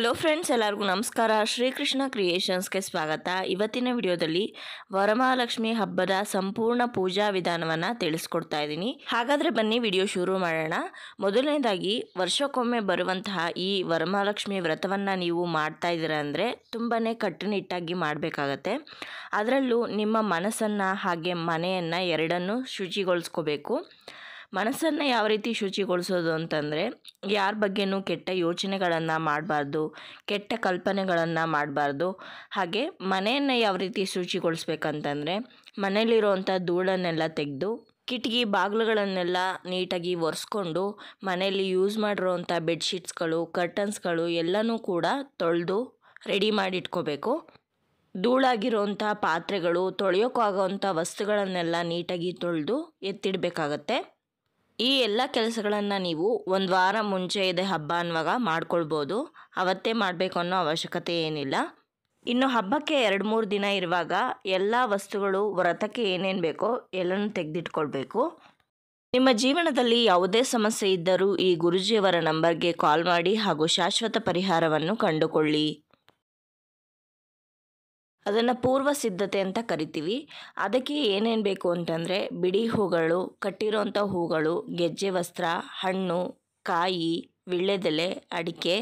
hello friends ಎಲ್ಲರಿಗೂ ನಮಸ್ಕಾರ ಶ್ರೀಕೃಷ್ಣ ಕ್ರಿಯೇಷನ್ಸ್ಗೆ ಸ್ವಾಗತ ಇವತ್ತಿನ ವಿಡಿಯೋದಲ್ಲಿ ವರಮಹಾಲಕ್ಷ್ಮಿ ಹಬ್ಬದ ಸಂಪೂರ್ಣ ಪೂಜಾ ವಿಧಾನವನ್ನು ತಿಳಿಸ್ಕೊಡ್ತಾ ಇದ್ದೀನಿ ಹಾಗಾದರೆ ಬನ್ನಿ ವಿಡಿಯೋ ಶುರು ಮಾಡೋಣ ಮೊದಲನೇದಾಗಿ ವರ್ಷಕ್ಕೊಮ್ಮೆ ಬರುವಂತಹ ಈ ವರಮಹಾಲಕ್ಷ್ಮಿ ವ್ರತವನ್ನು ನೀವು ಮಾಡ್ತಾ ಇದ್ದೀರ ಅಂದರೆ ತುಂಬಾ ಕಟ್ಟುನಿಟ್ಟಾಗಿ ಮಾಡಬೇಕಾಗತ್ತೆ ಅದರಲ್ಲೂ ನಿಮ್ಮ ಮನಸ್ಸನ್ನು ಹಾಗೆ ಮನೆಯನ್ನು ಎರಡನ್ನೂ ಶುಚಿಗೊಳಿಸ್ಕೋಬೇಕು ಮನಸ್ಸನ್ನು ಯಾವ ರೀತಿ ಶುಚಿಗೊಳಿಸೋದು ಅಂತಂದರೆ ಯಾರ ಬಗ್ಗೆನೂ ಕೆಟ್ಟ ಯೋಚನೆಗಳನ್ನು ಮಾಡಬಾರ್ದು ಕೆಟ್ಟ ಕಲ್ಪನೆಗಳನ್ನು ಮಾಡಬಾರ್ದು ಹಾಗೆ ಮನೆಯನ್ನು ಯಾವ ರೀತಿ ಶುಚಿಗೊಳಿಸ್ಬೇಕಂತಂದರೆ ಮನೇಲಿರುವಂಥ ಧೂಳನ್ನೆಲ್ಲ ತೆಗೆದು ಕಿಟಕಿ ಬಾಗಿಲುಗಳನ್ನೆಲ್ಲ ನೀಟಾಗಿ ಒರೆಸ್ಕೊಂಡು ಮನೆಯಲ್ಲಿ ಯೂಸ್ ಮಾಡಿರೋವಂಥ ಬೆಡ್ಶೀಟ್ಸ್ಗಳು ಕರ್ಟನ್ಸ್ಗಳು ಎಲ್ಲನೂ ಕೂಡ ತೊಳೆದು ರೆಡಿ ಮಾಡಿ ಇಟ್ಕೋಬೇಕು ಧೂಳಾಗಿರೋವಂಥ ಪಾತ್ರೆಗಳು ತೊಳೆಯೋಕ್ಕಾಗೋವಂಥ ವಸ್ತುಗಳನ್ನೆಲ್ಲ ನೀಟಾಗಿ ತೊಳೆದು ಎತ್ತಿಡಬೇಕಾಗತ್ತೆ ಈ ಎಲ್ಲ ಕೆಲಸಗಳನ್ನು ನೀವು ಒಂದು ವಾರ ಮುಂಚೆ ಇದೆ ಹಬ್ಬ ಅನ್ನುವಾಗ ಮಾಡ್ಕೊಳ್ಬೋದು ಅವತ್ತೇ ಮಾಡಬೇಕು ಅನ್ನೋ ಅವಶ್ಯಕತೆ ಏನಿಲ್ಲ ಇನ್ನು ಹಬ್ಬಕ್ಕೆ ಎರಡು ಮೂರು ದಿನ ಇರುವಾಗ ಎಲ್ಲ ವಸ್ತುಗಳು ವ್ರತಕ್ಕೆ ಏನೇನು ಬೇಕೋ ಎಲ್ಲನೂ ತೆಗೆದಿಟ್ಕೊಳ್ಬೇಕು ನಿಮ್ಮ ಜೀವನದಲ್ಲಿ ಯಾವುದೇ ಸಮಸ್ಯೆ ಇದ್ದರೂ ಈ ಗುರುಜಿಯವರ ನಂಬರ್ಗೆ ಕಾಲ್ ಮಾಡಿ ಹಾಗೂ ಶಾಶ್ವತ ಪರಿಹಾರವನ್ನು ಕಂಡುಕೊಳ್ಳಿ ಅದನ್ನು ಪೂರ್ವ ಸಿದ್ಧತೆ ಅಂತ ಕರಿತೀವಿ ಅದಕ್ಕೆ ಏನೇನು ಬೇಕು ಅಂತಂದರೆ ಬಿಡಿ ಹೂಗಳು ಕಟ್ಟಿರೋಂಥ ಹೂಗಳು ಗೆಜ್ಜೆ ವಸ್ತ್ರ ಹಣ್ಣು ಕಾಯಿ ವಿಳ್ಳೆದೆಲೆ ಅಡಿಕೆ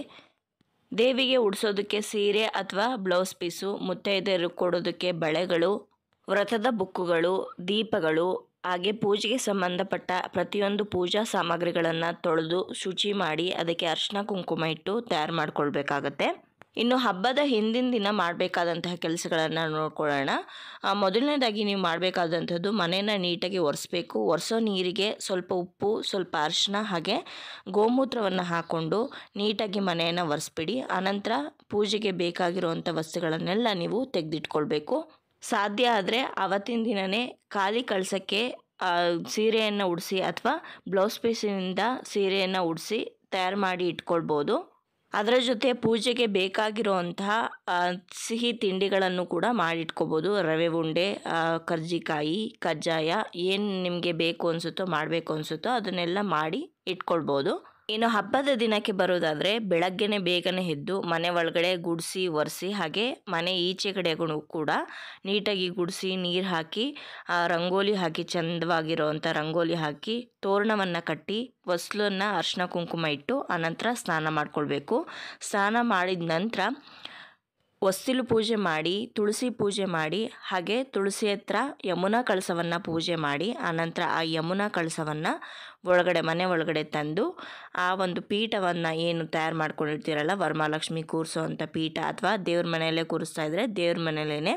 ದೇವಿಗೆ ಉಡಿಸೋದಕ್ಕೆ ಸೀರೆ ಅಥವಾ ಬ್ಲೌಸ್ ಪೀಸು ಮುತ್ತೈದೆಯರು ಕೊಡೋದಕ್ಕೆ ಬಳೆಗಳು ವ್ರತದ ಬುಕ್ಕುಗಳು ದೀಪಗಳು ಹಾಗೆ ಪೂಜೆಗೆ ಸಂಬಂಧಪಟ್ಟ ಪ್ರತಿಯೊಂದು ಪೂಜಾ ಸಾಮಗ್ರಿಗಳನ್ನು ತೊಳೆದು ಶುಚಿ ಮಾಡಿ ಅದಕ್ಕೆ ಅರ್ಶಿನ ಕುಂಕುಮ ಇಟ್ಟು ತಯಾರು ಮಾಡ್ಕೊಳ್ಬೇಕಾಗತ್ತೆ ಇನ್ನು ಹಬ್ಬದ ಹಿಂದಿನ ದಿನ ಮಾಡಬೇಕಾದಂತಹ ಕೆಲಸಗಳನ್ನು ನೋಡ್ಕೊಳ್ಳೋಣ ಮೊದಲನೇದಾಗಿ ನೀವು ಮಾಡಬೇಕಾದಂಥದ್ದು ಮನೆಯನ್ನು ನೀಟಾಗಿ ಒರೆಸ್ಬೇಕು ಒರೆಸೋ ನೀರಿಗೆ ಸ್ವಲ್ಪ ಉಪ್ಪು ಸ್ವಲ್ಪ ಅರಿಶಿನ ಹಾಗೆ ಗೋಮೂತ್ರವನ್ನು ಹಾಕ್ಕೊಂಡು ನೀಟಾಗಿ ಮನೆಯನ್ನು ಒರೆಸ್ಬಿಡಿ ಆನಂತರ ಪೂಜೆಗೆ ಬೇಕಾಗಿರುವಂಥ ವಸ್ತುಗಳನ್ನೆಲ್ಲ ನೀವು ತೆಗೆದಿಟ್ಕೊಳ್ಬೇಕು ಸಾಧ್ಯ ಆದರೆ ಆವತ್ತಿನ ದಿನವೇ ಖಾಲಿ ಕಳಸಕ್ಕೆ ಸೀರೆಯನ್ನು ಉಡಿಸಿ ಅಥವಾ ಬ್ಲೌಸ್ ಪೀಸಿನಿಂದ ಸೀರೆಯನ್ನು ಉಡಿಸಿ ತಯಾರು ಮಾಡಿ ಇಟ್ಕೊಳ್ಬೋದು ಅದರ ಜೊತೆ ಪೂಜೆಗೆ ಬೇಕಾಗಿರುವಂತಹ ಸಿಹಿ ತಿಂಡಿಗಳನ್ನು ಕೂಡ ಮಾಡಿಟ್ಕೋಬೋದು ರವೆ ಉಂಡೆ ಕರ್ಜಿಕಾಯಿ ಕಜ್ಜಾಯ ಏನು ನಿಮಗೆ ಬೇಕು ಅನಿಸುತ್ತೋ ಮಾಡಬೇಕು ಅನಿಸುತ್ತೋ ಅದನ್ನೆಲ್ಲ ಮಾಡಿ ಇಟ್ಕೊಳ್ಬೋದು ಇನ್ನು ಹಬ್ಬದ ದಿನಕ್ಕೆ ಬರೋದಾದರೆ ಬೆಳಗ್ಗೆನೆ ಬೇಗನೆ ಎದ್ದು ಮನೆ ಒಳಗಡೆ ಗುಡಿಸಿ ಒರೆಸಿ ಹಾಗೆ ಮನೆ ಈಚೆ ಕಡೆಗೂ ಕೂಡ ನೀಟಾಗಿ ಗುಡಿಸಿ ನೀರು ಹಾಕಿ ರಂಗೋಲಿ ಹಾಕಿ ಚಂದವಾಗಿರೋವಂಥ ರಂಗೋಲಿ ಹಾಕಿ ತೋರಣವನ್ನು ಕಟ್ಟಿ ಹೊಸ್ಲನ್ನು ಅರ್ಶಿನ ಕುಂಕುಮ ಇಟ್ಟು ಆನಂತರ ಸ್ನಾನ ಮಾಡ್ಕೊಳ್ಬೇಕು ಸ್ನಾನ ಮಾಡಿದ ನಂತರ ಒಸ್ಸಿಲು ಪೂಜೆ ಮಾಡಿ ತುಳಸಿ ಪೂಜೆ ಮಾಡಿ ಹಾಗೆ ತುಳಸಿ ಹತ್ರ ಯಮುನಾ ಕಳಸವನ್ನು ಪೂಜೆ ಮಾಡಿ ಆನಂತರ ಆ ಯಮುನಾ ಕಳಸವನ್ನು ಒಳಗಡೆ ಮನೆ ಒಳಗಡೆ ತಂದು ಆ ಒಂದು ಪೀಠವನ್ನು ಏನು ತಯಾರು ಮಾಡ್ಕೊಂಡಿರ್ತೀರಲ್ಲ ವರ್ಮಾಲಕ್ಷ್ಮಿ ಕೂರಿಸೋ ಅಂಥ ಪೀಠ ಅಥವಾ ದೇವ್ರ ಮನೆಯಲ್ಲೇ ಕೂರಿಸ್ತಾ ಇದ್ದರೆ ದೇವ್ರ ಮನೆಯಲ್ಲೇ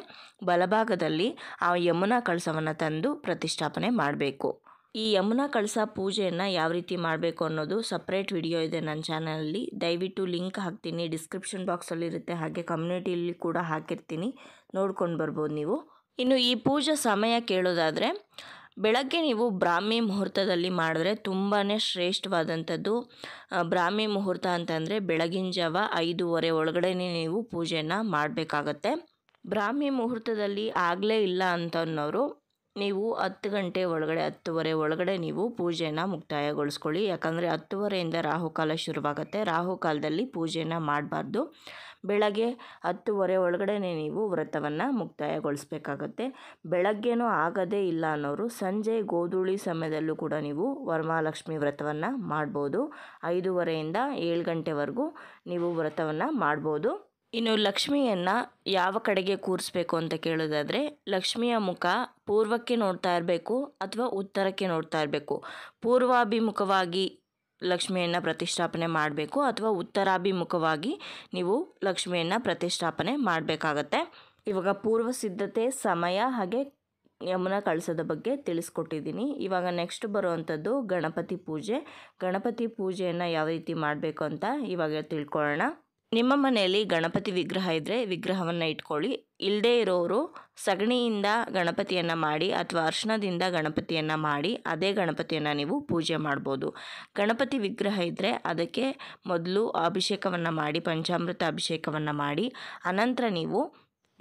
ಬಲಭಾಗದಲ್ಲಿ ಆ ಯಮುನಾ ಕಳಸವನ್ನು ತಂದು ಪ್ರತಿಷ್ಠಾಪನೆ ಮಾಡಬೇಕು ಈ ಯಮುನಾ ಕಳಸ ಪೂಜೆಯನ್ನು ಯಾವ ರೀತಿ ಮಾಡಬೇಕು ಅನ್ನೋದು ಸಪ್ರೇಟ್ ವಿಡಿಯೋ ಇದೆ ನನ್ನ ಚಾನಲಲ್ಲಿ ದಯವಿಟ್ಟು ಲಿಂಕ್ ಹಾಕ್ತೀನಿ ಡಿಸ್ಕ್ರಿಪ್ಷನ್ ಬಾಕ್ಸಲ್ಲಿರುತ್ತೆ ಹಾಗೆ ಕಮ್ಯುನಿಟಿಯಲ್ಲಿ ಕೂಡ ಹಾಕಿರ್ತೀನಿ ನೋಡ್ಕೊಂಡು ಬರ್ಬೋದು ನೀವು ಇನ್ನು ಈ ಪೂಜೆ ಸಮಯ ಕೇಳೋದಾದರೆ ಬೆಳಗ್ಗೆ ನೀವು ಬ್ರಾಹ್ಮಿ ಮುಹೂರ್ತದಲ್ಲಿ ಮಾಡಿದ್ರೆ ತುಂಬಾ ಶ್ರೇಷ್ಠವಾದಂಥದ್ದು ಬ್ರಾಹ್ಮಿ ಮುಹೂರ್ತ ಅಂತಂದರೆ ಬೆಳಗಿನ ಜಾವ ಐದೂವರೆ ಒಳಗಡೆ ನೀವು ಪೂಜೆಯನ್ನು ಮಾಡಬೇಕಾಗತ್ತೆ ಬ್ರಾಹ್ಮಿ ಮುಹೂರ್ತದಲ್ಲಿ ಆಗಲೇ ಇಲ್ಲ ಅಂತನ್ನೋರು ನೀವು ಹತ್ತು ಗಂಟೆ ಒಳಗಡೆ ಹತ್ತುವರೆ ಒಳಗಡೆ ನೀವು ಪೂಜೆನ ಮುಕ್ತಾಯಗೊಳಿಸ್ಕೊಳ್ಳಿ ಯಾಕಂದರೆ ಹತ್ತುವರೆಯಿಂದ ರಾಹುಕಾಲ ಶುರುವಾಗುತ್ತೆ ರಾಹುಕಾಲದಲ್ಲಿ ಪೂಜೆನ ಮಾಡಬಾರ್ದು ಬೆಳಗ್ಗೆ ಹತ್ತುವರೆ ಒಳಗಡೆ ನೀವು ವ್ರತವನ್ನು ಮುಕ್ತಾಯಗೊಳಿಸ್ಬೇಕಾಗತ್ತೆ ಬೆಳಗ್ಗೆನೂ ಆಗದೇ ಇಲ್ಲ ಅನ್ನೋರು ಸಂಜೆ ಗೋಧೂಳಿ ಸಮಯದಲ್ಲೂ ಕೂಡ ನೀವು ವರಮಹಾಲಕ್ಷ್ಮಿ ವ್ರತವನ್ನು ಮಾಡ್ಬೋದು ಐದೂವರೆಯಿಂದ ಏಳು ಗಂಟೆವರೆಗೂ ನೀವು ವ್ರತವನ್ನು ಮಾಡ್ಬೋದು ಇನ್ನು ಲಕ್ಷ್ಮಿಯನ್ನು ಯಾವ ಕಡೆಗೆ ಕೂರಿಸ್ಬೇಕು ಅಂತ ಕೇಳೋದಾದರೆ ಲಕ್ಷ್ಮಿಯ ಮುಖ ಪೂರ್ವಕ್ಕೆ ನೋಡ್ತಾ ಇರಬೇಕು ಅಥವಾ ಉತ್ತರಕ್ಕೆ ನೋಡ್ತಾ ಇರಬೇಕು ಪೂರ್ವಾಭಿಮುಖವಾಗಿ ಲಕ್ಷ್ಮಿಯನ್ನು ಪ್ರತಿಷ್ಠಾಪನೆ ಮಾಡಬೇಕು ಅಥವಾ ಉತ್ತರಾಭಿಮುಖವಾಗಿ ನೀವು ಲಕ್ಷ್ಮಿಯನ್ನು ಪ್ರತಿಷ್ಠಾಪನೆ ಮಾಡಬೇಕಾಗತ್ತೆ ಇವಾಗ ಪೂರ್ವ ಸಿದ್ಧತೆ ಸಮಯ ಹಾಗೆ ಯಮನ ಕಳಸದ ಬಗ್ಗೆ ತಿಳಿಸ್ಕೊಟ್ಟಿದ್ದೀನಿ ಇವಾಗ ನೆಕ್ಸ್ಟ್ ಬರುವಂಥದ್ದು ಗಣಪತಿ ಪೂಜೆ ಗಣಪತಿ ಪೂಜೆಯನ್ನು ಯಾವ ರೀತಿ ಮಾಡಬೇಕು ಅಂತ ಇವಾಗ ತಿಳ್ಕೊಳ್ಳೋಣ ನಿಮ್ಮ ಮನೆಯಲ್ಲಿ ಗಣಪತಿ ವಿಗ್ರಹ ಇದ್ದರೆ ವಿಗ್ರಹವನ್ನು ಇಟ್ಕೊಳ್ಳಿ ಇಲ್ಲದೇ ಇರೋರು ಸಗಣಿಯಿಂದ ಗಣಪತಿಯನ್ನು ಮಾಡಿ ಅಥವಾ ಅರ್ಶನದಿಂದ ಗಣಪತಿಯನ್ನು ಮಾಡಿ ಅದೇ ಗಣಪತಿಯನ್ನು ನೀವು ಪೂಜೆ ಮಾಡ್ಬೋದು ಗಣಪತಿ ವಿಗ್ರಹ ಇದ್ದರೆ ಅದಕ್ಕೆ ಮೊದಲು ಅಭಿಷೇಕವನ್ನು ಮಾಡಿ ಪಂಚಾಮೃತ ಅಭಿಷೇಕವನ್ನು ಮಾಡಿ ಅನಂತರ ನೀವು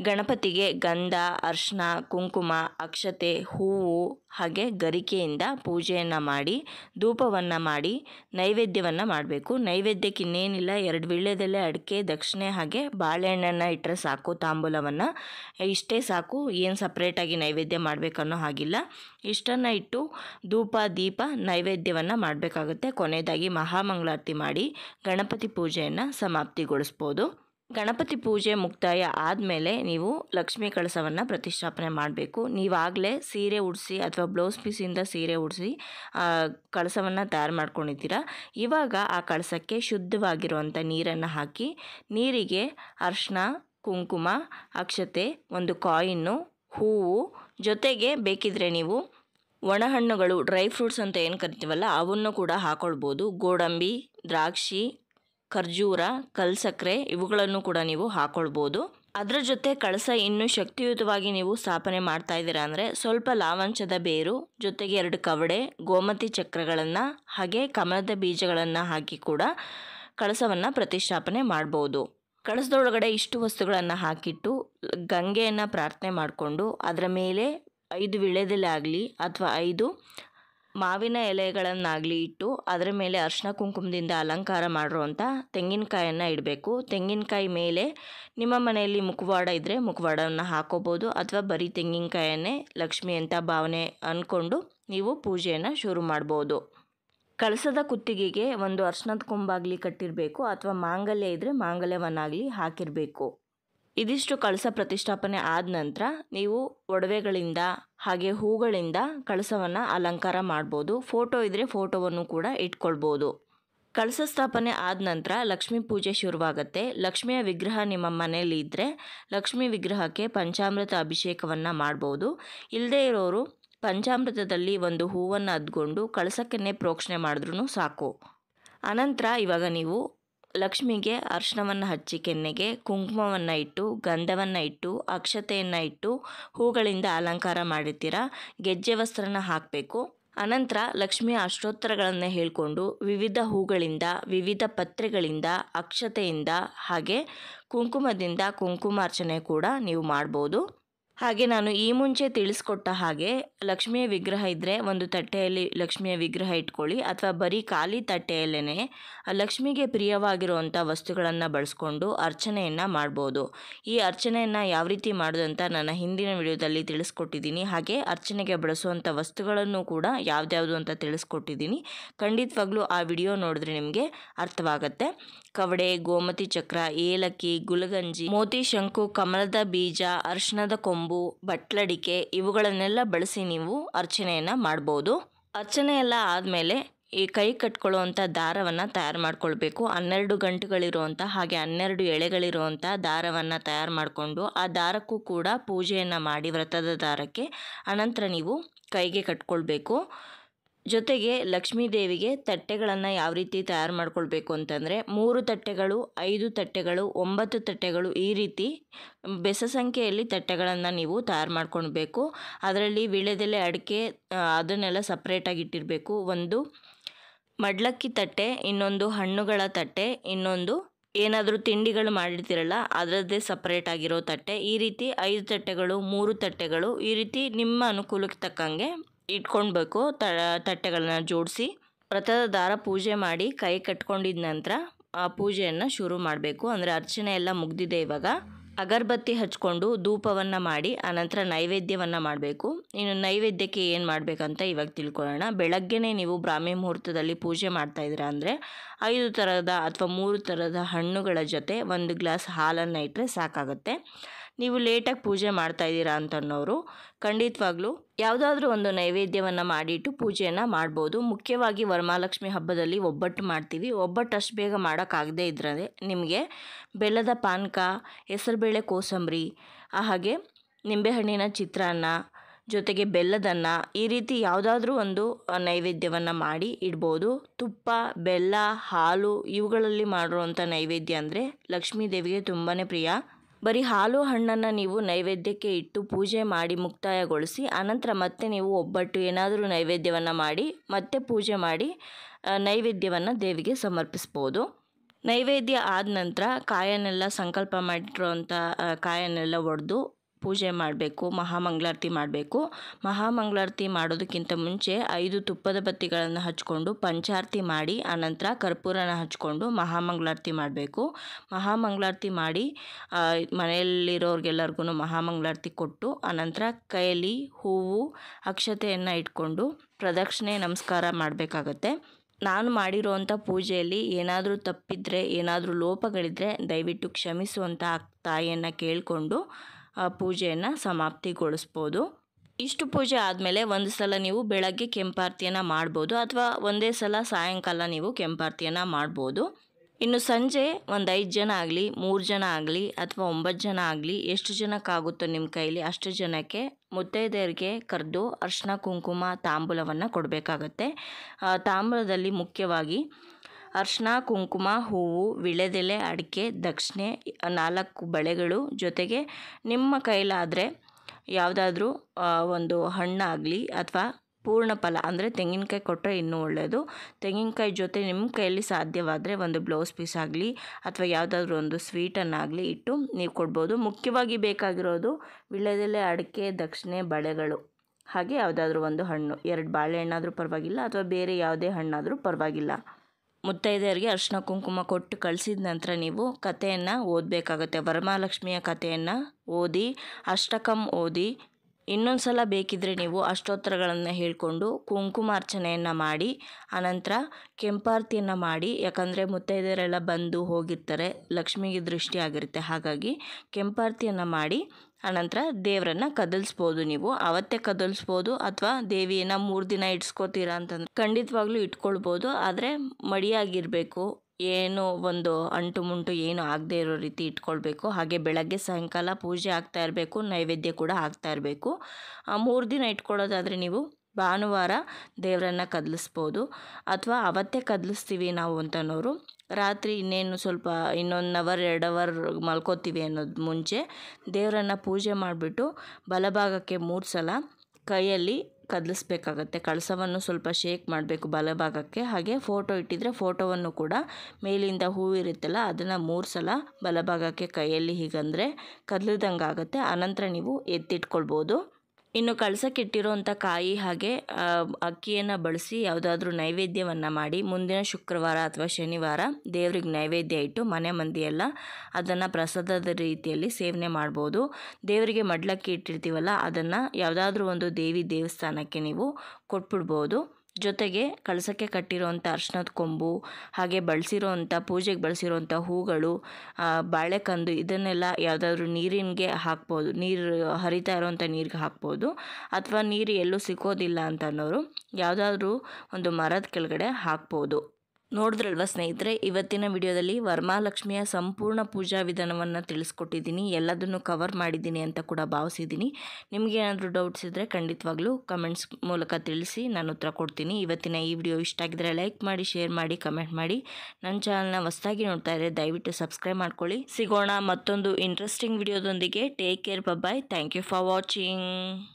ಗಣಪತಿಗೆ ಗಂಧ ಅರ್ಶನ ಕುಂಕುಮ ಅಕ್ಷತೆ ಹೂವು ಹಾಗೆ ಗರಿಕೆಯಿಂದ ಪೂಜೆಯನ್ನು ಮಾಡಿ ಧೂಪವನ್ನು ಮಾಡಿ ನೈವೇದ್ಯವನ್ನು ಮಾಡಬೇಕು ನೈವೇದ್ಯಕ್ಕೆ ಇನ್ನೇನಿಲ್ಲ ಎರಡು ವೀಳ್ಯದಲ್ಲೇ ಅಡಿಕೆ ದಕ್ಷಿಣೆ ಹಾಗೆ ಬಾಳೆಹಣ್ಣನ್ನು ಇಟ್ಟರೆ ಸಾಕು ತಾಂಬೂಲವನ್ನು ಇಷ್ಟೇ ಸಾಕು ಏನು ಸಪ್ರೇಟಾಗಿ ನೈವೇದ್ಯ ಮಾಡಬೇಕನ್ನೋ ಹಾಗಿಲ್ಲ ಇಷ್ಟನ್ನು ಇಟ್ಟು ಧೂಪ ದೀಪ ನೈವೇದ್ಯವನ್ನು ಮಾಡಬೇಕಾಗುತ್ತೆ ಕೊನೆಯದಾಗಿ ಮಹಾಮಂಗಳಾರತಿ ಮಾಡಿ ಗಣಪತಿ ಪೂಜೆಯನ್ನು ಸಮಾಪ್ತಿಗೊಳಿಸ್ಬೋದು ಗಣಪತಿ ಪೂಜೆ ಮುಕ್ತಾಯ ಆದಮೇಲೆ ನೀವು ಲಕ್ಷ್ಮಿ ಕಳಸವನ್ನು ಪ್ರತಿಷ್ಠಾಪನೆ ಮಾಡಬೇಕು ನೀವಾಗಲೇ ಸೀರೆ ಉಡಿಸಿ ಅಥವಾ ಬ್ಲೌಸ್ ಪೀಸಿಂದ ಸೀರೆ ಉಡಿಸಿ ಕಳಸವನ್ನು ತಯಾರು ಮಾಡ್ಕೊಂಡಿದ್ದೀರಾ ಇವಾಗ ಆ ಕಳಸಕ್ಕೆ ಶುದ್ಧವಾಗಿರುವಂಥ ನೀರನ್ನು ಹಾಕಿ ನೀರಿಗೆ ಅರ್ಶಿನ ಕುಂಕುಮ ಅಕ್ಷತೆ ಒಂದು ಕಾಯಿನ್ನು ಹೂವು ಜೊತೆಗೆ ಬೇಕಿದ್ರೆ ನೀವು ಒಣಹಣ್ಣುಗಳು ಡ್ರೈ ಫ್ರೂಟ್ಸ್ ಅಂತ ಏನು ಕರಿತೀವಲ್ಲ ಅವನ್ನು ಕೂಡ ಹಾಕೊಳ್ಬೋದು ಗೋಡಂಬಿ ದ್ರಾಕ್ಷಿ ಖರ್ಜೂರ ಕಲ್ಸಕ್ಕರೆ ಇವುಗಳನ್ನು ಕೂಡ ನೀವು ಹಾಕೊಳ್ಬೋದು ಅದರ ಜೊತೆ ಕಳಸ ಇನ್ನೂ ಶಕ್ತಿಯುತವಾಗಿ ನೀವು ಸ್ಥಾಪನೆ ಮಾಡ್ತಾ ಇದ್ದೀರಾ ಅಂದರೆ ಸ್ವಲ್ಪ ಲಾವಂಚದ ಬೇರು ಜೊತೆಗೆ ಎರಡು ಕವಡೆ ಗೋಮತಿ ಚಕ್ರಗಳನ್ನು ಹಾಗೆ ಕಮಲದ ಬೀಜಗಳನ್ನು ಹಾಕಿ ಕೂಡ ಕಳಸವನ್ನು ಪ್ರತಿಷ್ಠಾಪನೆ ಮಾಡ್ಬೋದು ಕಳಸದೊಳಗಡೆ ಇಷ್ಟು ವಸ್ತುಗಳನ್ನು ಹಾಕಿಟ್ಟು ಗಂಗೆಯನ್ನು ಪ್ರಾರ್ಥನೆ ಮಾಡಿಕೊಂಡು ಅದರ ಮೇಲೆ ಐದು ವಿಳೆದೆಲೆ ಆಗಲಿ ಅಥವಾ ಐದು ಮಾವಿನ ಎಲೆಗಳನ್ನಾಗಲಿ ಇಟ್ಟು ಅದರ ಮೇಲೆ ಅರ್ಶಿನ ಕುಂಕುಮದಿಂದ ಅಲಂಕಾರ ಮಾಡಿರುವಂಥ ತೆಂಗಿನಕಾಯನ್ನು ಇಡಬೇಕು ತೆಂಗಿನಕಾಯಿ ಮೇಲೆ ನಿಮ್ಮ ಮನೆಯಲ್ಲಿ ಮುಖವಾಡ ಇದ್ದರೆ ಮುಖವಾಡವನ್ನು ಹಾಕೋಬೋದು ಅಥವಾ ಬರೀ ತೆಂಗಿನಕಾಯನ್ನೇ ಲಕ್ಷ್ಮಿ ಅಂತ ಭಾವನೆ ಅಂದ್ಕೊಂಡು ನೀವು ಪೂಜೆಯನ್ನು ಶುರು ಮಾಡ್ಬೋದು ಕಳಸದ ಕುತ್ತಿಗೆಗೆ ಒಂದು ಅರ್ಶನದ ಕೊಂಬಾಗಲಿ ಕಟ್ಟಿರಬೇಕು ಅಥವಾ ಮಾಂಗಲ್ಯ ಇದ್ದರೆ ಮಾಂಗಲ್ಯವನ್ನಾಗಲಿ ಹಾಕಿರಬೇಕು ಇದಿಷ್ಟು ಕಳಸ ಪ್ರತಿಷ್ಠಾಪನೆ ಆದ ನಂತರ ನೀವು ಒಡವೆಗಳಿಂದ ಹಾಗೆ ಹೂಗಳಿಂದ ಕಳಸವನ್ನು ಅಲಂಕಾರ ಮಾಡ್ಬೋದು ಫೋಟೋ ಇದ್ದರೆ ಫೋಟೋವನ್ನು ಕೂಡ ಇಟ್ಕೊಳ್ಬೋದು ಕಳಸ ಸ್ಥಾಪನೆ ಆದ ನಂತರ ಲಕ್ಷ್ಮೀ ಪೂಜೆ ಶುರುವಾಗುತ್ತೆ ಲಕ್ಷ್ಮಿಯ ವಿಗ್ರಹ ನಿಮ್ಮ ಮನೆಯಲ್ಲಿ ಇದ್ದರೆ ಲಕ್ಷ್ಮೀ ವಿಗ್ರಹಕ್ಕೆ ಪಂಚಾಮೃತ ಅಭಿಷೇಕವನ್ನು ಮಾಡ್ಬೋದು ಇಲ್ಲದೇ ಇರೋರು ಪಂಚಾಮೃತದಲ್ಲಿ ಒಂದು ಹೂವನ್ನು ಅದ್ಕೊಂಡು ಕಳಸಕ್ಕನ್ನೇ ಪ್ರೋಕ್ಷಣೆ ಮಾಡಿದ್ರೂ ಸಾಕು ಅನಂತರ ಇವಾಗ ನೀವು ಲಕ್ಷ್ಮಿಗೆ ಅರ್ಶನವನ್ನು ಹಚ್ಚಿ ಕೆನ್ನೆಗೆ ಕುಂಕುಮವನ್ನು ಇಟ್ಟು ಗಂಧವನ್ನು ಇಟ್ಟು ಅಕ್ಷತೆಯನ್ನು ಇಟ್ಟು ಹೂಗಳಿಂದ ಅಲಂಕಾರ ಮಾಡಿರ್ತೀರ ಗೆಜ್ಜೆ ವಸ್ತ್ರನ ಹಾಕಬೇಕು ಅನಂತರ ಲಕ್ಷ್ಮಿಯ ಅಷ್ಟೋತ್ತರಗಳನ್ನು ಹೇಳಿಕೊಂಡು ವಿವಿಧ ಹೂಗಳಿಂದ ವಿವಿಧ ಪತ್ರೆಗಳಿಂದ ಅಕ್ಷತೆಯಿಂದ ಹಾಗೆ ಕುಂಕುಮದಿಂದ ಕುಂಕುಮಾರ್ಚನೆ ಕೂಡ ನೀವು ಮಾಡ್ಬೋದು ಹಾಗೆ ನಾನು ಈ ಮುಂಚೆ ತಿಳಿಸ್ಕೊಟ್ಟ ಹಾಗೆ ಲಕ್ಷ್ಮಿಯ ವಿಗ್ರಹ ಇದ್ದರೆ ಒಂದು ತಟ್ಟೆಯಲ್ಲಿ ಲಕ್ಷ್ಮಿಯ ವಿಗ್ರಹ ಇಟ್ಕೊಳ್ಳಿ ಅಥವಾ ಬರೀ ಖಾಲಿ ತಟ್ಟೆಯಲ್ಲೇ ಲಕ್ಷ್ಮಿಗೆ ಪ್ರಿಯವಾಗಿರುವಂಥ ವಸ್ತುಗಳನ್ನು ಬಳಸ್ಕೊಂಡು ಅರ್ಚನೆಯನ್ನು ಮಾಡ್ಬೋದು ಈ ಅರ್ಚನೆಯನ್ನು ಯಾವ ರೀತಿ ಮಾಡೋದಂತ ನನ್ನ ಹಿಂದಿನ ವಿಡಿಯೋದಲ್ಲಿ ತಿಳಿಸ್ಕೊಟ್ಟಿದ್ದೀನಿ ಹಾಗೆ ಅರ್ಚನೆಗೆ ಬಳಸುವಂಥ ವಸ್ತುಗಳನ್ನು ಕೂಡ ಯಾವ್ದ್ಯಾವುದು ಅಂತ ತಿಳಿಸ್ಕೊಟ್ಟಿದ್ದೀನಿ ಖಂಡಿತವಾಗ್ಲೂ ಆ ವಿಡಿಯೋ ನೋಡಿದ್ರೆ ನಿಮಗೆ ಅರ್ಥವಾಗುತ್ತೆ ಕವಡೆ ಗೋಮತಿ ಚಕ್ರ ಏಲಕ್ಕಿ ಗುಲಗಂಜಿ ಮೋತಿ ಶಂಕು ಕಮಲದ ಬೀಜ ಅರ್ಶನದ ಕೊಂಬು ಬಟ್ಲಡಿಕೆ ಇವುಗಳನ್ನೆಲ್ಲ ಬಳಸಿ ನೀವು ಅರ್ಚನೆಯನ್ನು ಮಾಡ್ಬೋದು ಅರ್ಚನೆ ಎಲ್ಲ ಆದಮೇಲೆ ಈ ಕೈ ಕಟ್ಕೊಳ್ಳುವಂಥ ದಾರವನ್ನು ತಯಾರು ಮಾಡ್ಕೊಳ್ಬೇಕು ಹನ್ನೆರಡು ಗಂಟುಗಳಿರುವಂಥ ಹಾಗೆ ಹನ್ನೆರಡು ಎಳೆಗಳಿರುವಂಥ ದಾರವನ್ನು ತಯಾರು ಮಾಡಿಕೊಂಡು ಆ ದಾರಕ್ಕೂ ಕೂಡ ಪೂಜೆಯನ್ನು ಮಾಡಿ ವ್ರತದ ದಾರಕ್ಕೆ ಅನಂತರ ನೀವು ಕೈಗೆ ಕಟ್ಕೊಳ್ಬೇಕು ಜೊತೆಗೆ ಲಕ್ಷ್ಮೀ ದೇವಿಗೆ ತಟ್ಟೆಗಳನ್ನು ಯಾವ ರೀತಿ ತಯಾರು ಮಾಡ್ಕೊಳ್ಬೇಕು ಅಂತಂದರೆ ಮೂರು ತಟ್ಟೆಗಳು ಐದು ತಟ್ಟೆಗಳು ಒಂಬತ್ತು ತಟ್ಟೆಗಳು ಈ ರೀತಿ ಬೆಸ ಸಂಖ್ಯೆಯಲ್ಲಿ ತಟ್ಟೆಗಳನ್ನು ನೀವು ತಯಾರು ಮಾಡ್ಕೊಳ್ಬೇಕು ಅದರಲ್ಲಿ ವಿಳೆದೆಲೆ ಅಡಿಕೆ ಅದನ್ನೆಲ್ಲ ಸಪ್ರೇಟಾಗಿ ಇಟ್ಟಿರಬೇಕು ಒಂದು ಮಡ್ಲಕ್ಕಿ ತಟ್ಟೆ ಇನ್ನೊಂದು ಹಣ್ಣುಗಳ ತಟ್ಟೆ ಇನ್ನೊಂದು ಏನಾದರೂ ತಿಂಡಿಗಳು ಮಾಡಿರ್ತೀರಲ್ಲ ಅದರದ್ದೇ ಸಪ್ರೇಟ್ ಆಗಿರೋ ತಟ್ಟೆ ಈ ರೀತಿ ಐದು ತಟ್ಟೆಗಳು ಮೂರು ತಟ್ಟೆಗಳು ಈ ರೀತಿ ನಿಮ್ಮ ಅನುಕೂಲಕ್ಕೆ ತಕ್ಕಂಗೆ ಇಟ್ಕೊಳ್ಬೇಕು ತ ತಟ್ಟೆಗಳನ್ನ ಜೋಡಿಸಿ ವ್ರತದ ದಾರ ಪೂಜೆ ಮಾಡಿ ಕೈ ಕಟ್ಕೊಂಡಿದ ನಂತರ ಆ ಪೂಜೆಯನ್ನು ಶುರು ಮಾಡಬೇಕು ಅಂದರೆ ಅರ್ಚನೆ ಎಲ್ಲ ಮುಗ್ದಿದೆ ಇವಾಗ ಅಗರಬತ್ತಿ ಹಚ್ಕೊಂಡು ಧೂಪವನ್ನು ಮಾಡಿ ಆನಂತರ ನೈವೇದ್ಯವನ್ನು ಮಾಡಬೇಕು ಇನ್ನು ನೈವೇದ್ಯಕ್ಕೆ ಏನು ಮಾಡಬೇಕಂತ ಇವಾಗ ತಿಳ್ಕೊಳ್ಳೋಣ ಬೆಳಗ್ಗೆನೇ ನೀವು ಬ್ರಾಹ್ಮಿ ಮುಹೂರ್ತದಲ್ಲಿ ಪೂಜೆ ಮಾಡ್ತಾ ಇದ್ದೀರಾ ಅಂದರೆ ಐದು ಥರದ ಅಥವಾ ಮೂರು ಥರದ ಹಣ್ಣುಗಳ ಜೊತೆ ಒಂದು ಗ್ಲಾಸ್ ಹಾಲನ್ನು ಇಟ್ಟರೆ ಸಾಕಾಗುತ್ತೆ ನೀವು ಲೇಟಾಗಿ ಪೂಜೆ ಮಾಡ್ತಾ ಇದ್ದೀರಾ ಅಂತನ್ನೋರು ಖಂಡಿತವಾಗ್ಲೂ ಯಾವುದಾದ್ರೂ ಒಂದು ನೈವೇದ್ಯವನ್ನು ಮಾಡಿಟ್ಟು ಪೂಜೆಯನ್ನು ಮಾಡ್ಬೋದು ಮುಖ್ಯವಾಗಿ ವರಮಹಾಲಕ್ಷ್ಮಿ ಹಬ್ಬದಲ್ಲಿ ಒಬ್ಬಟ್ಟು ಮಾಡ್ತೀವಿ ಒಬ್ಬಟ್ಟು ಅಷ್ಟು ಬೇಗ ಮಾಡೋಕ್ಕಾಗದೇ ಇದ್ರೆ ನಿಮಗೆ ಬೆಲ್ಲದ ಪಾನಕ ಹೆಸರುಬೇಳೆ ಕೋಸಂಬರಿ ಹಾಗೆ ನಿಂಬೆಹಣ್ಣಿನ ಚಿತ್ರಾನ್ನ ಜೊತೆಗೆ ಬೆಲ್ಲದನ್ನ ಈ ರೀತಿ ಯಾವುದಾದ್ರೂ ಒಂದು ನೈವೇದ್ಯವನ್ನು ಮಾಡಿ ಇಡ್ಬೋದು ತುಪ್ಪ ಬೆಲ್ಲ ಹಾಲು ಇವುಗಳಲ್ಲಿ ಮಾಡಿರುವಂಥ ನೈವೇದ್ಯ ಅಂದರೆ ಲಕ್ಷ್ಮೀ ದೇವಿಗೆ ತುಂಬಾ ಪ್ರಿಯ ಬರೀ ಹಾಲು ಹಣ್ಣನ್ನು ನೀವು ನೈವೇದ್ಯಕ್ಕೆ ಇಟ್ಟು ಪೂಜೆ ಮಾಡಿ ಮುಕ್ತಾಯಗೊಳಿಸಿ ಅನಂತರ ಮತ್ತೆ ನೀವು ಒಬ್ಬಟ್ಟು ಏನಾದರೂ ನೈವೇದ್ಯವನ್ನು ಮಾಡಿ ಮತ್ತೆ ಪೂಜೆ ಮಾಡಿ ನೈವೇದ್ಯವನ್ನು ದೇವಿಗೆ ಸಮರ್ಪಿಸ್ಬೋದು ನೈವೇದ್ಯ ಆದ ನಂತರ ಕಾಯನ್ನೆಲ್ಲ ಸಂಕಲ್ಪ ಮಾಡಿರುವಂಥ ಕಾಯನ್ನೆಲ್ಲ ಒಡೆದು ಪೂಜೆ ಮಾಡಬೇಕು ಮಹಾಮಂಗಳಾರತಿ ಮಾಡಬೇಕು ಮಹಾಮಂಗಳಾರತಿ ಮಾಡೋದಕ್ಕಿಂತ ಮುಂಚೆ ಐದು ತುಪ್ಪದ ಬತ್ತಿಗಳನ್ನು ಹಚ್ಕೊಂಡು ಪಂಚಾರತಿ ಮಾಡಿ ಆನಂತರ ಕರ್ಪೂರನ ಹಚ್ಕೊಂಡು ಮಹಾಮಂಗಳಾರತಿ ಮಾಡಬೇಕು ಮಹಾಮಂಗಳಾರತಿ ಮಾಡಿ ಮನೆಯಲ್ಲಿರೋರಿಗೆಲ್ಲರಿಗೂ ಮಹಾಮಂಗಳಾರತಿ ಕೊಟ್ಟು ಆನಂತರ ಕೈಲಿ ಹೂವು ಅಕ್ಷತೆಯನ್ನು ಇಟ್ಕೊಂಡು ಪ್ರದಕ್ಷಿಣೆ ನಮಸ್ಕಾರ ಮಾಡಬೇಕಾಗತ್ತೆ ನಾನು ಮಾಡಿರೋವಂಥ ಪೂಜೆಯಲ್ಲಿ ಏನಾದರೂ ತಪ್ಪಿದ್ರೆ ಏನಾದರೂ ಲೋಪಗಳಿದ್ರೆ ದಯವಿಟ್ಟು ಕ್ಷಮಿಸುವಂಥ ತಾಯಿಯನ್ನು ಕೇಳಿಕೊಂಡು ಆ ಪೂಜೆಯನ್ನು ಸಮಾಪ್ತಿಗೊಳಿಸ್ಬೋದು ಇಷ್ಟು ಪೂಜೆ ಆದಮೇಲೆ ಒಂದು ಸಲ ನೀವು ಬೆಳಗ್ಗೆ ಕೆಂಪಾರತಿಯನ್ನು ಮಾಡ್ಬೋದು ಅಥವಾ ಒಂದೇ ಸಲ ಸಾಯಂಕಾಲ ನೀವು ಕೆಂಪಾರ್ತಿಯನ್ನು ಮಾಡ್ಬೋದು ಇನ್ನು ಸಂಜೆ ಒಂದು ಐದು ಜನ ಆಗಲಿ ಮೂರು ಜನ ಆಗಲಿ ಅಥವಾ ಒಂಬತ್ತು ಜನ ಆಗಲಿ ಎಷ್ಟು ಜನಕ್ಕಾಗುತ್ತೋ ನಿಮ್ಮ ಕೈಲಿ ಅಷ್ಟು ಜನಕ್ಕೆ ಮುತ್ತೈದೆಯರಿಗೆ ಕರೆದು ಅರ್ಶಿನ ಕುಂಕುಮ ತಾಂಬೂಲವನ್ನು ಕೊಡಬೇಕಾಗತ್ತೆ ತಾಂಬೂಲದಲ್ಲಿ ಮುಖ್ಯವಾಗಿ ಅರ್ಶಿನ ಕುಂಕುಮ ಹೂವು ವಿಳೆದೆಲೆ ಅಡಿಕೆ ದಕ್ಷಿಣೆ ನಾಲ್ಕು ಬಳೆಗಳು ಜೊತೆಗೆ ನಿಮ್ಮ ಕೈಲಾದರೆ ಯಾವುದಾದ್ರೂ ಒಂದು ಹಣ್ಣಾಗಲಿ ಅಥವಾ ಪೂರ್ಣ ಫಲ ಅಂದರೆ ತೆಂಗಿನಕಾಯಿ ಕೊಟ್ಟರೆ ಇನ್ನೂ ಒಳ್ಳೆಯದು ತೆಂಗಿನಕಾಯಿ ಜೊತೆ ನಿಮ್ಮ ಕೈಯಲ್ಲಿ ಸಾಧ್ಯವಾದರೆ ಒಂದು ಬ್ಲೌಸ್ ಪೀಸ್ ಆಗಲಿ ಅಥವಾ ಯಾವುದಾದ್ರೂ ಒಂದು ಸ್ವೀಟನ್ನಾಗಲಿ ಇಟ್ಟು ನೀವು ಕೊಡ್ಬೋದು ಮುಖ್ಯವಾಗಿ ಬೇಕಾಗಿರೋದು ವಿಳೆದೆಲೆ ಅಡಿಕೆ ದಕ್ಷಿಣೆ ಬಳೆಗಳು ಹಾಗೆ ಯಾವುದಾದ್ರೂ ಒಂದು ಹಣ್ಣು ಎರಡು ಬಾಳೆಹಣ್ಣಾದರೂ ಪರವಾಗಿಲ್ಲ ಅಥವಾ ಬೇರೆ ಯಾವುದೇ ಹಣ್ಣಾದರೂ ಪರವಾಗಿಲ್ಲ ಮುತ್ತೈದೆಯರಿಗೆ ಅರಿಶಿನ ಕುಂಕುಮ ಕೊಟ್ಟು ಕಳಿಸಿದ ನಂತರ ನೀವು ಕಥೆಯನ್ನು ಓದಬೇಕಾಗುತ್ತೆ ವರಮಹಾಲಕ್ಷ್ಮಿಯ ಕಥೆಯನ್ನು ಓದಿ ಅಷ್ಟಕಂ ಓದಿ ಇನ್ನೊಂದು ಸಲ ಬೇಕಿದ್ದರೆ ನೀವು ಅಷ್ಟೋತ್ತರಗಳನ್ನು ಹೇಳಿಕೊಂಡು ಕುಂಕುಮಾರ್ಚನೆಯನ್ನು ಮಾಡಿ ಅನಂತರ ಕೆಂಪಾರ್ತಿಯನ್ನು ಮಾಡಿ ಯಾಕಂದರೆ ಮುತ್ತೈದೆಯರೆಲ್ಲ ಬಂದು ಹೋಗಿರ್ತಾರೆ ಲಕ್ಷ್ಮಿಗೆ ದೃಷ್ಟಿ ಆಗಿರುತ್ತೆ ಹಾಗಾಗಿ ಕೆಂಪಾರ್ತಿಯನ್ನು ಮಾಡಿ ಆನಂತರ ದೇವರನ್ನ ಕದಲ್ಸ್ಬೋದು ನೀವು ಅವತ್ತೇ ಕದಲ್ಸ್ಬೋದು ಅಥವಾ ದೇವಿಯನ್ನು ಮೂರು ದಿನ ಇಟ್ಸ್ಕೋತೀರಾ ಅಂತಂದ್ರೆ ಖಂಡಿತವಾಗ್ಲೂ ಇಟ್ಕೊಳ್ಬೋದು ಆದರೆ ಮಡಿಯಾಗಿರಬೇಕು ಏನು ಒಂದು ಅಂಟು ಮುಂಟು ಏನು ಆಗದೆ ಇರೋ ರೀತಿ ಇಟ್ಕೊಳ್ಬೇಕು ಹಾಗೆ ಬೆಳಗ್ಗೆ ಸಾಯಂಕಾಲ ಪೂಜೆ ಆಗ್ತಾ ಇರಬೇಕು ನೈವೇದ್ಯ ಕೂಡ ಆಗ್ತಾ ಇರಬೇಕು ಆ ಮೂರು ದಿನ ಇಟ್ಕೊಳ್ಳೋದಾದರೆ ನೀವು ಭಾನುವಾರ ದೇವರನ್ನ ಕದಲಿಸ್ಬೋದು ಅಥವಾ ಅವತ್ತೇ ಕದಲಿಸ್ತೀವಿ ನಾವು ಅಂತನೋರು ರಾತ್ರಿ ಇನ್ನೇನು ಸ್ವಲ್ಪ ಇನ್ನೊಂದು ಅವರ್ ಎರಡು ಅವರ್ ಮಲ್ಕೋತೀವಿ ಅನ್ನೋದು ಮುಂಚೆ ದೇವರನ್ನ ಪೂಜೆ ಮಾಡಿಬಿಟ್ಟು ಬಲಭಾಗಕ್ಕೆ ಮೂರು ಸಲ ಕೈಯಲ್ಲಿ ಕದಲಿಸ್ಬೇಕಾಗತ್ತೆ ಕಳಸವನ್ನು ಸ್ವಲ್ಪ ಶೇಕ್ ಮಾಡಬೇಕು ಬಲಭಾಗಕ್ಕೆ ಹಾಗೆ ಫೋಟೋ ಇಟ್ಟಿದ್ರೆ ಫೋಟೋವನ್ನು ಕೂಡ ಮೇಲಿಂದ ಹೂವಿರುತ್ತಲ್ಲ ಅದನ್ನು ಮೂರು ಸಲ ಬಲಭಾಗಕ್ಕೆ ಕೈಯಲ್ಲಿ ಹೀಗಂದರೆ ಕದಲಿದಂಗೆ ಆಗುತ್ತೆ ಆನಂತರ ನೀವು ಎತ್ತಿಟ್ಕೊಳ್ಬೋದು ಇನ್ನು ಇಟ್ಟಿರುವಂಥ ಕಾಯಿ ಹಾಗೆ ಅಕ್ಕಿಯನ್ನು ಬಳಸಿ ಯಾವುದಾದ್ರೂ ನೈವೇದ್ಯವನ್ನು ಮಾಡಿ ಮುಂದಿನ ಶುಕ್ರವಾರ ಅಥವಾ ಶನಿವಾರ ದೇವ್ರಿಗೆ ನೈವೇದ್ಯ ಇಟ್ಟು ಮನೆ ಮಂದಿಯೆಲ್ಲ ಅದನ್ನು ಪ್ರಸಾದದ ರೀತಿಯಲ್ಲಿ ಸೇವನೆ ಮಾಡ್ಬೋದು ದೇವರಿಗೆ ಮಡ್ಲಕ್ಕಿ ಇಟ್ಟಿರ್ತೀವಲ್ಲ ಅದನ್ನು ಯಾವುದಾದ್ರೂ ಒಂದು ದೇವಿ ದೇವಸ್ಥಾನಕ್ಕೆ ನೀವು ಕೊಟ್ಬಿಡ್ಬೋದು ಜೊತೆಗೆ ಕಳಸಕ್ಕೆ ಕಟ್ಟಿರೋಂಥ ಅರ್ಶನದ ಕೊಂಬು ಹಾಗೆ ಬಳಸಿರೋಂಥ ಪೂಜೆಗೆ ಬಳಸಿರೋವಂಥ ಹೂಗಳು ಬಾಳೆಕಂದು ಇದನ್ನೆಲ್ಲ ಯಾವುದಾದ್ರೂ ನೀರಿಗೆ ಹಾಕ್ಬೋದು ನೀರು ಹರಿತಾ ಇರೋವಂಥ ನೀರಿಗೆ ಹಾಕ್ಬೋದು ಅಥವಾ ನೀರು ಎಲ್ಲೂ ಸಿಕ್ಕೋದಿಲ್ಲ ಅಂತ ಅನ್ನೋರು ಯಾವುದಾದ್ರೂ ಒಂದು ಮರದ ಕೆಳಗಡೆ ಹಾಕ್ಬೋದು ನೋಡಿದ್ರಲ್ವ ಸ್ನೇಹಿತರೆ ಇವತ್ತಿನ ವಿಡಿಯೋದಲ್ಲಿ ವರ್ಮಾಲಕ್ಷ್ಮಿಯ ಸಂಪೂರ್ಣ ಪೂಜಾ ವಿಧಾನವನ್ನು ತಿಳಿಸ್ಕೊಟ್ಟಿದ್ದೀನಿ ಎಲ್ಲದನ್ನು ಕವರ್ ಮಾಡಿದ್ದೀನಿ ಅಂತ ಕೂಡ ಭಾವಿಸಿದ್ದೀನಿ ನಿಮಗೆ ಏನಾದರೂ ಡೌಟ್ಸ್ ಇದ್ದರೆ ಖಂಡಿತವಾಗ್ಲೂ ಕಮೆಂಟ್ಸ್ ಮೂಲಕ ತಿಳಿಸಿ ನಾನು ಉತ್ತರ ಕೊಡ್ತೀನಿ ಇವತ್ತಿನ ಈ ವಿಡಿಯೋ ಇಷ್ಟ ಆಗಿದ್ರೆ ಲೈಕ್ ಮಾಡಿ ಶೇರ್ ಮಾಡಿ ಕಮೆಂಟ್ ಮಾಡಿ ನನ್ನ ಚಾನಲ್ನ ಹೊಸದಾಗಿ ನೋಡ್ತಾ ಇದ್ದರೆ ದಯವಿಟ್ಟು ಸಬ್ಸ್ಕ್ರೈಬ್ ಮಾಡ್ಕೊಳ್ಳಿ ಸಿಗೋಣ ಮತ್ತೊಂದು ಇಂಟ್ರೆಸ್ಟಿಂಗ್ ವಿಡಿಯೋದೊಂದಿಗೆ take care bye thank you for watching